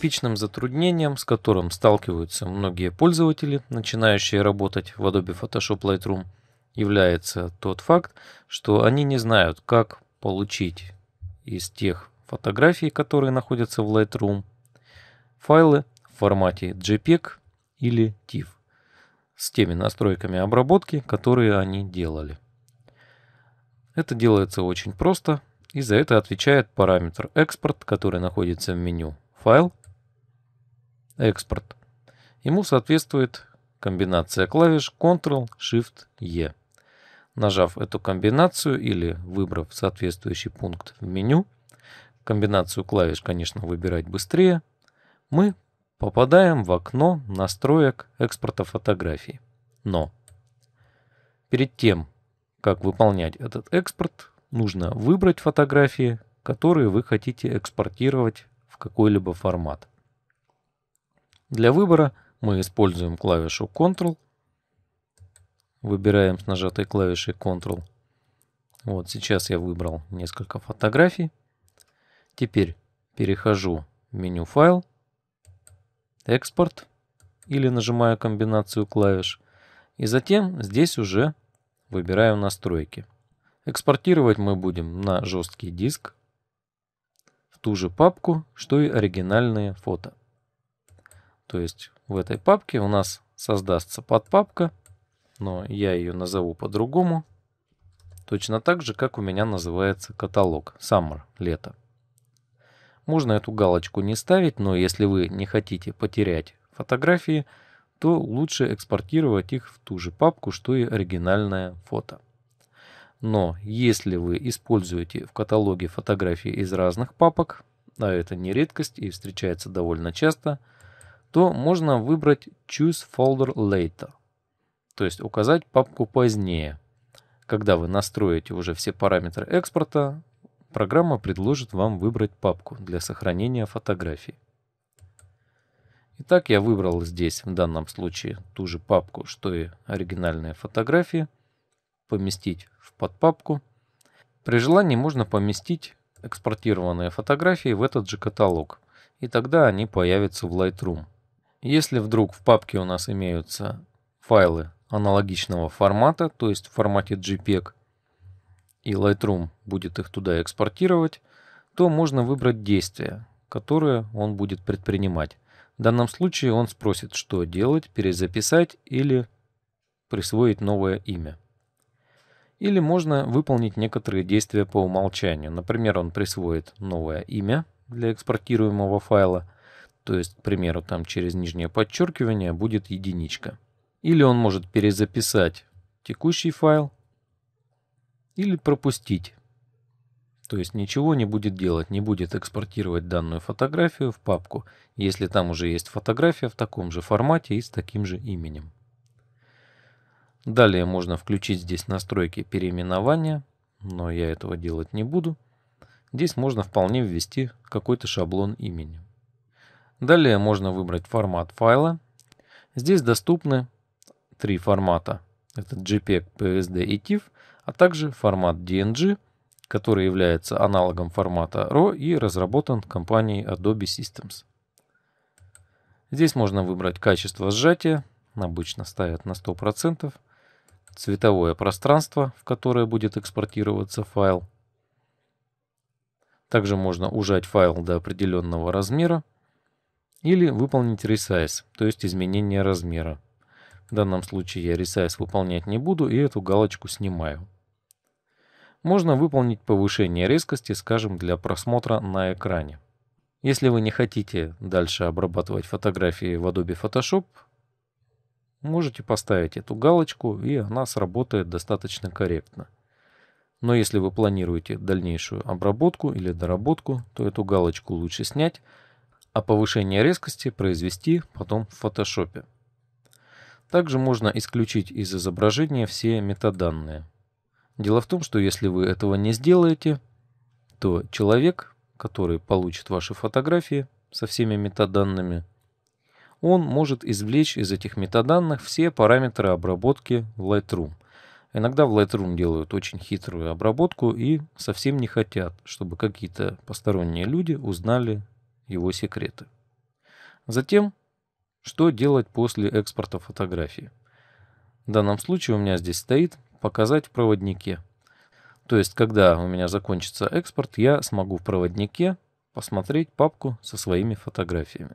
типичным затруднением, с которым сталкиваются многие пользователи, начинающие работать в Adobe Photoshop Lightroom, является тот факт, что они не знают, как получить из тех фотографий, которые находятся в Lightroom, файлы в формате JPEG или TIFF с теми настройками обработки, которые они делали. Это делается очень просто, и за это отвечает параметр экспорт, который находится в меню «Файл» экспорт. Ему соответствует комбинация клавиш Ctrl-Shift-E. Нажав эту комбинацию или выбрав соответствующий пункт в меню, комбинацию клавиш, конечно, выбирать быстрее, мы попадаем в окно настроек экспорта фотографий. Но перед тем, как выполнять этот экспорт, нужно выбрать фотографии, которые вы хотите экспортировать в какой-либо формат. Для выбора мы используем клавишу Ctrl. Выбираем с нажатой клавишей Ctrl. Вот сейчас я выбрал несколько фотографий. Теперь перехожу в меню «Файл», «Экспорт» или нажимаю комбинацию клавиш. И затем здесь уже выбираю настройки. Экспортировать мы будем на жесткий диск в ту же папку, что и оригинальные фото. То есть в этой папке у нас создастся подпапка, но я ее назову по-другому. Точно так же, как у меня называется каталог Summer, лето. Можно эту галочку не ставить, но если вы не хотите потерять фотографии, то лучше экспортировать их в ту же папку, что и оригинальное фото. Но если вы используете в каталоге фотографии из разных папок, а это не редкость и встречается довольно часто – то можно выбрать Choose Folder Later, то есть указать папку позднее. Когда вы настроите уже все параметры экспорта, программа предложит вам выбрать папку для сохранения фотографий. Итак, я выбрал здесь в данном случае ту же папку, что и оригинальные фотографии. Поместить в подпапку. При желании можно поместить экспортированные фотографии в этот же каталог. И тогда они появятся в Lightroom. Если вдруг в папке у нас имеются файлы аналогичного формата, то есть в формате JPEG, и Lightroom будет их туда экспортировать, то можно выбрать действие, которое он будет предпринимать. В данном случае он спросит, что делать, перезаписать или присвоить новое имя. Или можно выполнить некоторые действия по умолчанию. Например, он присвоит новое имя для экспортируемого файла, то есть, к примеру, там через нижнее подчеркивание будет единичка. Или он может перезаписать текущий файл, или пропустить. То есть ничего не будет делать, не будет экспортировать данную фотографию в папку, если там уже есть фотография в таком же формате и с таким же именем. Далее можно включить здесь настройки переименования, но я этого делать не буду. Здесь можно вполне ввести какой-то шаблон имени. Далее можно выбрать формат файла. Здесь доступны три формата. Это JPEG, PSD и TIFF, а также формат DNG, который является аналогом формата RAW и разработан компанией Adobe Systems. Здесь можно выбрать качество сжатия, обычно ставят на 100%, цветовое пространство, в которое будет экспортироваться файл. Также можно ужать файл до определенного размера, или выполнить resize, то есть изменение размера. В данном случае я resize выполнять не буду и эту галочку снимаю. Можно выполнить повышение резкости, скажем, для просмотра на экране. Если вы не хотите дальше обрабатывать фотографии в Adobe Photoshop, можете поставить эту галочку, и она сработает достаточно корректно. Но если вы планируете дальнейшую обработку или доработку, то эту галочку лучше снять, а повышение резкости произвести потом в фотошопе. Также можно исключить из изображения все метаданные. Дело в том, что если вы этого не сделаете, то человек, который получит ваши фотографии со всеми метаданными, он может извлечь из этих метаданных все параметры обработки в Lightroom. Иногда в Lightroom делают очень хитрую обработку и совсем не хотят, чтобы какие-то посторонние люди узнали его секреты. Затем, что делать после экспорта фотографии. В данном случае у меня здесь стоит «Показать в проводнике». То есть, когда у меня закончится экспорт, я смогу в проводнике посмотреть папку со своими фотографиями.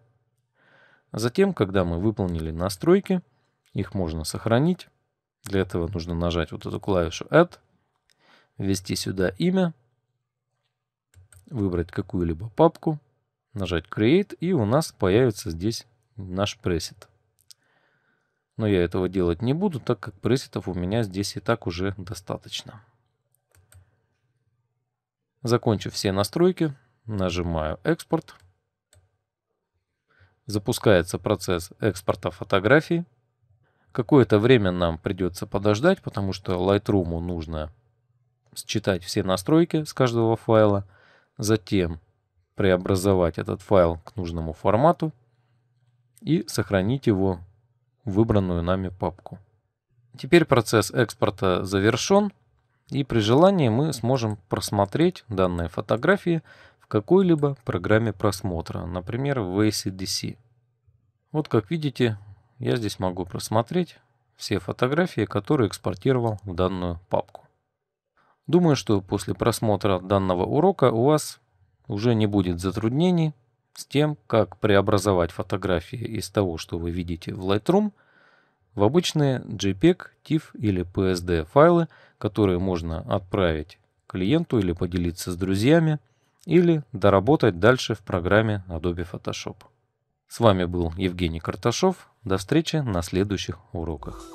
Затем, когда мы выполнили настройки, их можно сохранить. Для этого нужно нажать вот эту клавишу Add, ввести сюда имя, выбрать какую-либо папку, нажать Create, и у нас появится здесь наш пресет. Но я этого делать не буду, так как пресетов у меня здесь и так уже достаточно. Закончив все настройки, нажимаю «Экспорт». Запускается процесс экспорта фотографий. Какое-то время нам придется подождать, потому что Lightroom нужно считать все настройки с каждого файла. Затем преобразовать этот файл к нужному формату и сохранить его в выбранную нами папку. Теперь процесс экспорта завершен и при желании мы сможем просмотреть данные фотографии в какой-либо программе просмотра, например в ACDC. Вот как видите, я здесь могу просмотреть все фотографии, которые экспортировал в данную папку. Думаю, что после просмотра данного урока у вас уже не будет затруднений с тем, как преобразовать фотографии из того, что вы видите в Lightroom, в обычные JPEG, TIFF или PSD файлы, которые можно отправить клиенту или поделиться с друзьями, или доработать дальше в программе Adobe Photoshop. С вами был Евгений Карташов. До встречи на следующих уроках.